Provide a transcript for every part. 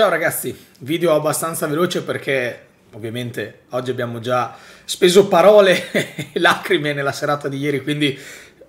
Ciao ragazzi, video abbastanza veloce perché ovviamente oggi abbiamo già speso parole e lacrime nella serata di ieri, quindi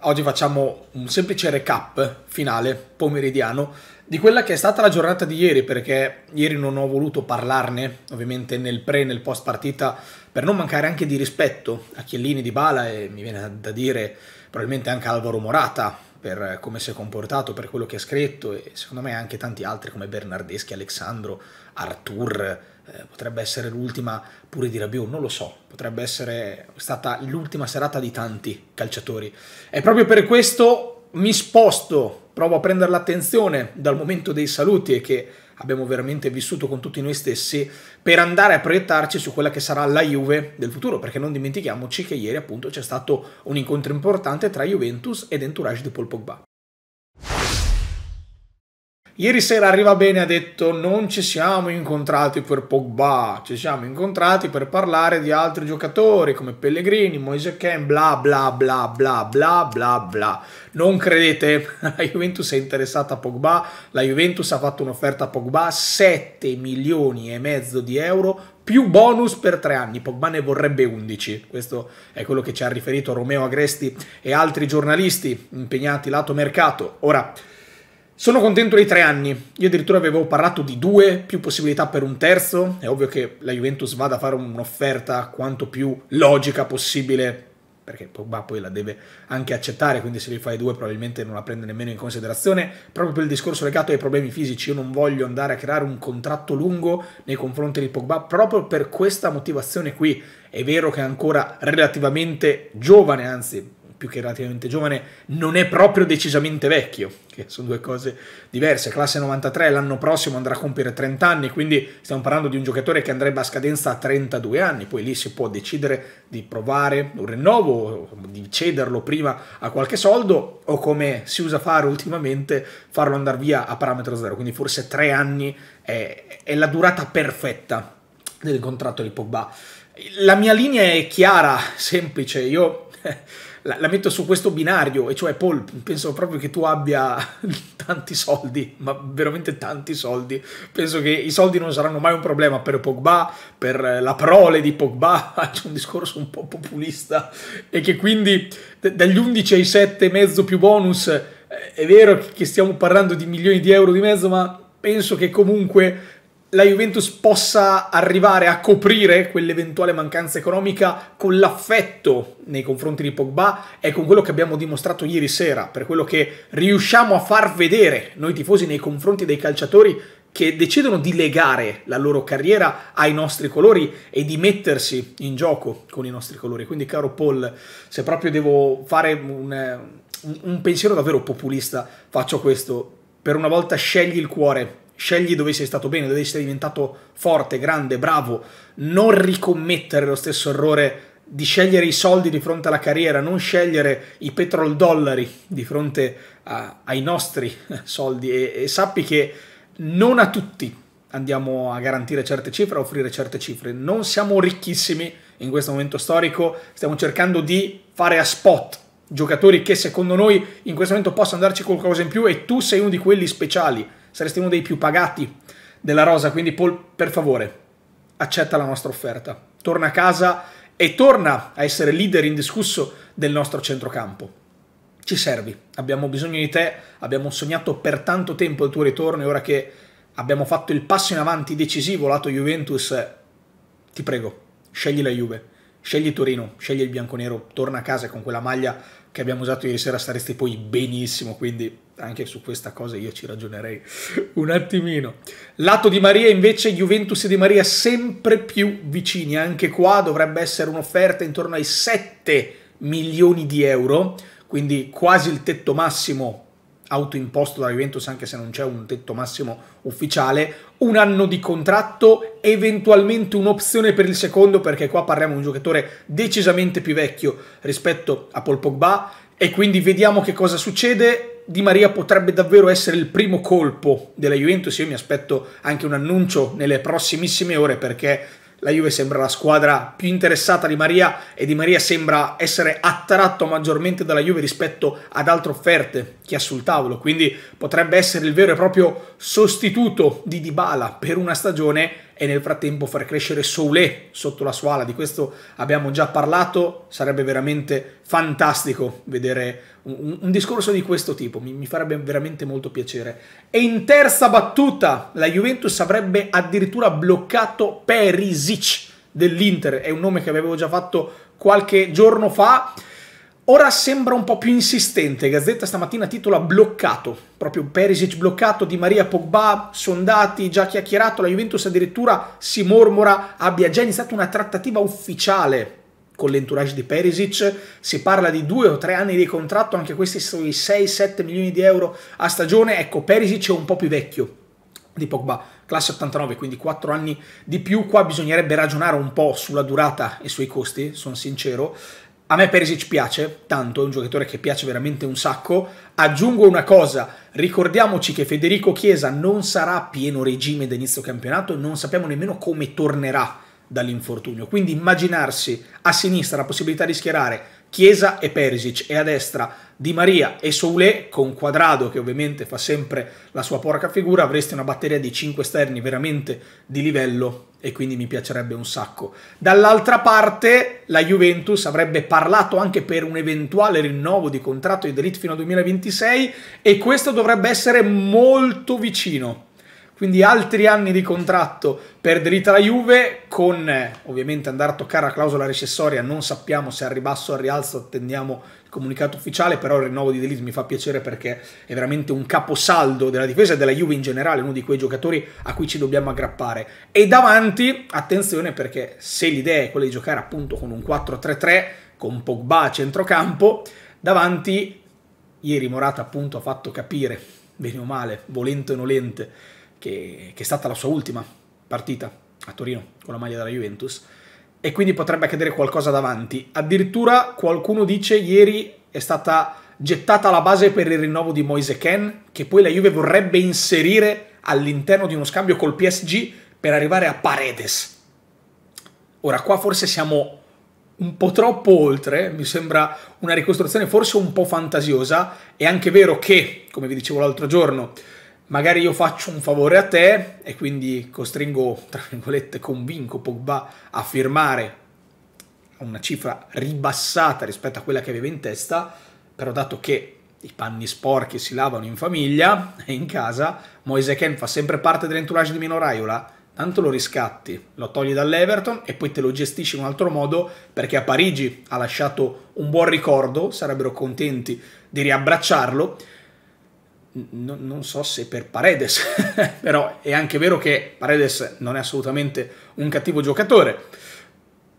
oggi facciamo un semplice recap finale pomeridiano di quella che è stata la giornata di ieri perché ieri non ho voluto parlarne ovviamente nel pre e nel post partita per non mancare anche di rispetto a Chiellini di Bala e mi viene da dire probabilmente anche Alvaro Morata per eh, come si è comportato, per quello che ha scritto e secondo me anche tanti altri come Bernardeschi, Alessandro, Artur, eh, potrebbe essere l'ultima pure di Rabiot, non lo so, potrebbe essere stata l'ultima serata di tanti calciatori. E proprio per questo mi sposto provo a prendere l'attenzione dal momento dei saluti e che abbiamo veramente vissuto con tutti noi stessi per andare a proiettarci su quella che sarà la Juve del futuro, perché non dimentichiamoci che ieri appunto c'è stato un incontro importante tra Juventus ed entourage di Paul Pogba. Ieri sera arriva bene ha detto non ci siamo incontrati per Pogba, ci siamo incontrati per parlare di altri giocatori come Pellegrini, Moise Ken, bla bla bla bla bla bla bla. Non credete? La Juventus è interessata a Pogba, la Juventus ha fatto un'offerta a Pogba 7 milioni e mezzo di euro più bonus per tre anni, Pogba ne vorrebbe 11, questo è quello che ci ha riferito Romeo Agresti e altri giornalisti impegnati lato mercato. Ora, sono contento dei tre anni, io addirittura avevo parlato di due, più possibilità per un terzo, è ovvio che la Juventus vada a fare un'offerta quanto più logica possibile, perché Pogba poi la deve anche accettare, quindi se li fai due probabilmente non la prende nemmeno in considerazione, proprio per il discorso legato ai problemi fisici, io non voglio andare a creare un contratto lungo nei confronti di Pogba, proprio per questa motivazione qui, è vero che è ancora relativamente giovane, anzi più che relativamente giovane, non è proprio decisamente vecchio, che sono due cose diverse. Classe 93 l'anno prossimo andrà a compiere 30 anni, quindi stiamo parlando di un giocatore che andrebbe a scadenza a 32 anni, poi lì si può decidere di provare un rinnovo, di cederlo prima a qualche soldo o come si usa fare ultimamente, farlo andare via a parametro zero, quindi forse 3 anni è, è la durata perfetta del contratto di Pogba. La mia linea è chiara, semplice, io eh, la, la, metto su questo binario, e cioè Paul, penso proprio che tu abbia tanti soldi, ma veramente tanti soldi. Penso che i soldi non saranno mai un problema per Pogba, per eh, la prole di Pogba, faccio un discorso un po' populista, e che quindi dagli 11 ai 7 mezzo più bonus, eh, è vero che stiamo parlando di milioni di euro di mezzo, ma penso che comunque la Juventus possa arrivare a coprire quell'eventuale mancanza economica con l'affetto nei confronti di Pogba e con quello che abbiamo dimostrato ieri sera, per quello che riusciamo a far vedere noi tifosi nei confronti dei calciatori che decidono di legare la loro carriera ai nostri colori e di mettersi in gioco con i nostri colori. Quindi, caro Paul, se proprio devo fare un, un pensiero davvero populista, faccio questo. Per una volta scegli il cuore Scegli dove sei stato bene, dove sei diventato forte, grande, bravo. Non ricommettere lo stesso errore di scegliere i soldi di fronte alla carriera, non scegliere i petrol dollari di fronte a, ai nostri soldi e, e, sappi che non a tutti andiamo a garantire certe cifre, a offrire certe cifre. Non siamo ricchissimi in questo momento storico, stiamo cercando di fare a spot giocatori che secondo noi in questo momento possono darci qualcosa in più e tu sei uno di quelli speciali saresti uno dei più pagati della rosa, quindi Paul, per favore, accetta la nostra offerta, torna a casa e torna a essere leader indiscusso del nostro centrocampo. Ci servi, abbiamo bisogno di te, abbiamo sognato per tanto tempo il tuo ritorno e ora che abbiamo fatto il passo in avanti decisivo lato Juventus, ti prego, scegli la Juve. Scegli Torino, scegli il bianconero, torna a casa con quella maglia che abbiamo usato ieri sera, staresti poi benissimo, quindi anche su questa cosa io ci ragionerei un attimino. Lato di Maria invece, Juventus e Di Maria sempre più vicini, anche qua dovrebbe essere un'offerta intorno ai 7 milioni di euro, quindi quasi il tetto massimo autoimposto dalla Juventus anche se non c'è un tetto massimo ufficiale, un anno di contratto, eventualmente un'opzione per il secondo perché qua parliamo di un giocatore decisamente più vecchio rispetto a Paul Pogba e quindi vediamo che cosa succede. Di Maria potrebbe davvero essere il primo colpo della Juventus, io mi aspetto anche un annuncio nelle prossimissime ore perché la Juve sembra la squadra più interessata di Maria e Di Maria sembra essere attratto maggiormente dalla Juve rispetto ad altre offerte che ha sul tavolo, quindi potrebbe essere il vero e proprio sostituto di Dybala per una stagione e nel frattempo far crescere Soule sotto la sua ala, di questo abbiamo già parlato, sarebbe veramente fantastico vedere un, un discorso di questo tipo, mi, mi farebbe veramente molto piacere. E in terza battuta la Juventus avrebbe addirittura bloccato Perisic dell'Inter, è un nome che avevo già fatto qualche giorno fa, Ora sembra un po' più insistente, Gazzetta stamattina titola bloccato, proprio Perisic bloccato, Di Maria Pogba, sondati, già chiacchierato, la Juventus addirittura si mormora abbia già iniziato una trattativa ufficiale con l'entourage di Perisic, si parla di due o tre anni di contratto, anche questi sono i 6-7 milioni di euro a stagione, ecco Perisic è un po' più vecchio di Pogba, classe 89, quindi 4 anni di più, qua bisognerebbe ragionare un po' sulla durata e sui costi, sono sincero, a me Perisic piace tanto, è un giocatore che piace veramente un sacco. Aggiungo una cosa, ricordiamoci che Federico Chiesa non sarà pieno regime da inizio campionato e non sappiamo nemmeno come tornerà dall'infortunio. Quindi immaginarsi a sinistra la possibilità di schierare Chiesa e Perisic e a destra Di Maria e Soule con Quadrado che ovviamente fa sempre la sua porca figura avresti una batteria di 5 esterni veramente di livello e quindi mi piacerebbe un sacco. Dall'altra parte la Juventus avrebbe parlato anche per un eventuale rinnovo di contratto di Delit fino al 2026 e questo dovrebbe essere molto vicino quindi altri anni di contratto per dritta la Juve con ovviamente andare a toccare la clausola recessoria non sappiamo se al ribasso o al rialzo attendiamo il comunicato ufficiale però il rinnovo di Delis mi fa piacere perché è veramente un caposaldo della difesa e della Juve in generale uno di quei giocatori a cui ci dobbiamo aggrappare e davanti attenzione perché se l'idea è quella di giocare appunto con un 4-3-3 con Pogba a centrocampo davanti ieri Morata appunto ha fatto capire bene o male volente o nolente che, che è stata la sua ultima partita a Torino con la maglia della Juventus e quindi potrebbe accadere qualcosa davanti. Addirittura qualcuno dice ieri è stata gettata la base per il rinnovo di Moise Ken, che poi la Juve vorrebbe inserire all'interno di uno scambio col PSG per arrivare a Paredes. Ora qua forse siamo un po' troppo oltre, mi sembra una ricostruzione forse un po' fantasiosa, è anche vero che, come vi dicevo l'altro giorno, magari io faccio un favore a te e quindi costringo, tra virgolette, convinco Pogba a firmare una cifra ribassata rispetto a quella che aveva in testa, però dato che i panni sporchi si lavano in famiglia e in casa, Moise Ken fa sempre parte dell'entourage di Mino Raiola, tanto lo riscatti, lo togli dall'Everton e poi te lo gestisci in un altro modo perché a Parigi ha lasciato un buon ricordo, sarebbero contenti di riabbracciarlo non, non so se per Paredes, però è anche vero che Paredes non è assolutamente un cattivo giocatore,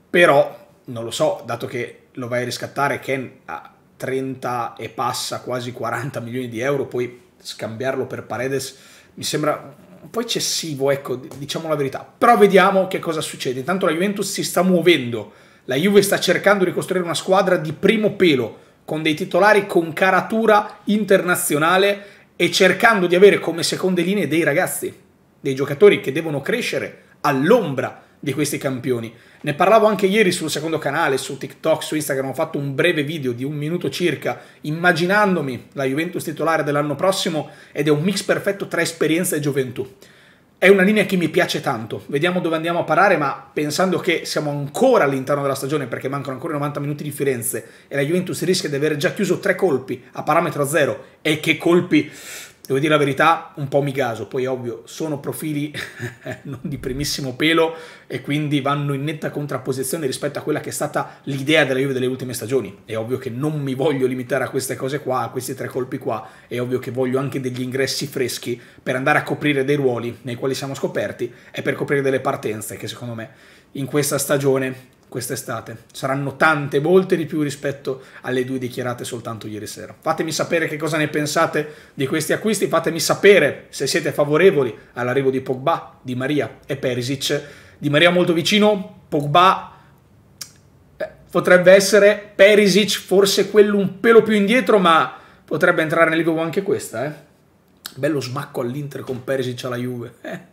però non lo so, dato che lo vai a riscattare Ken a 30 e passa quasi 40 milioni di euro, poi scambiarlo per Paredes mi sembra un po' eccessivo, ecco, diciamo la verità. Però vediamo che cosa succede. Intanto la Juventus si sta muovendo, la Juve sta cercando di costruire una squadra di primo pelo, con dei titolari con caratura internazionale e cercando di avere come seconde linee dei ragazzi, dei giocatori che devono crescere all'ombra di questi campioni. Ne parlavo anche ieri sul secondo canale, su TikTok, su Instagram, ho fatto un breve video di un minuto circa immaginandomi la Juventus titolare dell'anno prossimo ed è un mix perfetto tra esperienza e gioventù. È una linea che mi piace tanto, vediamo dove andiamo a parare, ma pensando che siamo ancora all'interno della stagione perché mancano ancora 90 minuti di Firenze e la Juventus rischia di aver già chiuso tre colpi a parametro zero e che colpi devo dire la verità, un po' mi gaso, poi ovvio sono profili non di primissimo pelo e quindi vanno in netta contrapposizione rispetto a quella che è stata l'idea della Juve delle ultime stagioni. È ovvio che non mi voglio limitare a queste cose qua, a questi tre colpi qua, è ovvio che voglio anche degli ingressi freschi per andare a coprire dei ruoli nei quali siamo scoperti e per coprire delle partenze che secondo me in questa stagione quest'estate. Saranno tante, molte di più rispetto alle due dichiarate soltanto ieri sera. Fatemi sapere che cosa ne pensate di questi acquisti, fatemi sapere se siete favorevoli all'arrivo di Pogba, Di Maria e Perisic. Di Maria molto vicino, Pogba eh, potrebbe essere Perisic forse quello un pelo più indietro, ma potrebbe entrare nel vivo anche questa, eh. Bello smacco all'Inter con Perisic alla Juve. Eh.